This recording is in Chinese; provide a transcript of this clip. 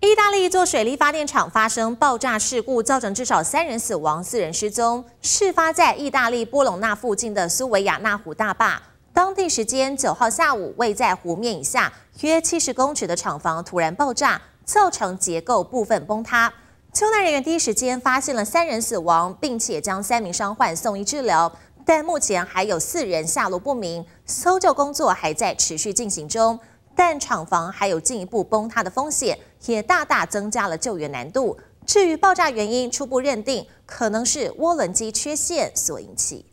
意大利一座水力发电厂发生爆炸事故，造成至少三人死亡、四人失踪。事发在意大利波隆纳附近的苏维亚纳湖大坝。当地时间九号下午，位在湖面以下约七十公尺的厂房突然爆炸，造成结构部分崩塌。救难人员第一时间发现了三人死亡，并且将三名伤患送医治疗，但目前还有四人下落不明，搜救工作还在持续进行中。但厂房还有进一步崩塌的风险，也大大增加了救援难度。至于爆炸原因，初步认定可能是涡轮机缺陷所引起。